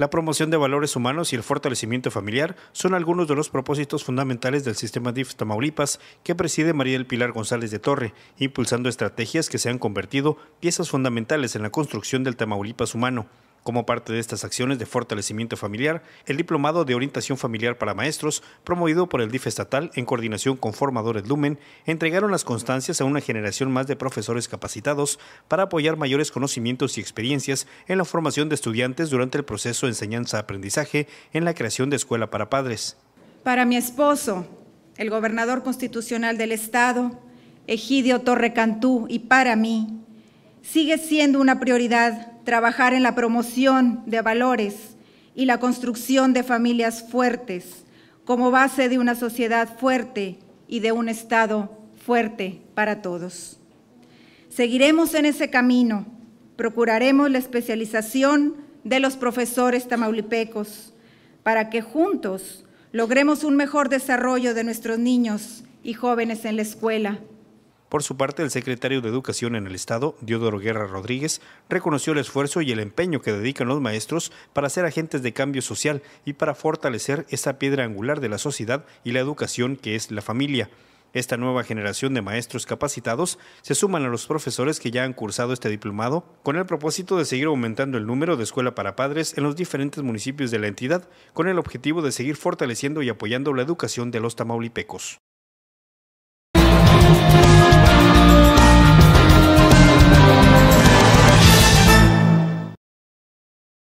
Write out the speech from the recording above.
La promoción de valores humanos y el fortalecimiento familiar son algunos de los propósitos fundamentales del sistema DIF Tamaulipas que preside María del Pilar González de Torre, impulsando estrategias que se han convertido piezas fundamentales en la construcción del Tamaulipas humano. Como parte de estas acciones de fortalecimiento familiar, el Diplomado de Orientación Familiar para Maestros, promovido por el DIF estatal en coordinación con Formadores Lumen, entregaron las constancias a una generación más de profesores capacitados para apoyar mayores conocimientos y experiencias en la formación de estudiantes durante el proceso de enseñanza-aprendizaje en la creación de escuela para padres. Para mi esposo, el gobernador constitucional del Estado, Egidio Torrecantú, y para mí, sigue siendo una prioridad trabajar en la promoción de valores y la construcción de familias fuertes como base de una sociedad fuerte y de un Estado fuerte para todos. Seguiremos en ese camino, procuraremos la especialización de los profesores tamaulipecos para que juntos logremos un mejor desarrollo de nuestros niños y jóvenes en la escuela por su parte, el secretario de Educación en el Estado, Diodoro Guerra Rodríguez, reconoció el esfuerzo y el empeño que dedican los maestros para ser agentes de cambio social y para fortalecer esa piedra angular de la sociedad y la educación que es la familia. Esta nueva generación de maestros capacitados se suman a los profesores que ya han cursado este diplomado con el propósito de seguir aumentando el número de escuela para padres en los diferentes municipios de la entidad, con el objetivo de seguir fortaleciendo y apoyando la educación de los tamaulipecos.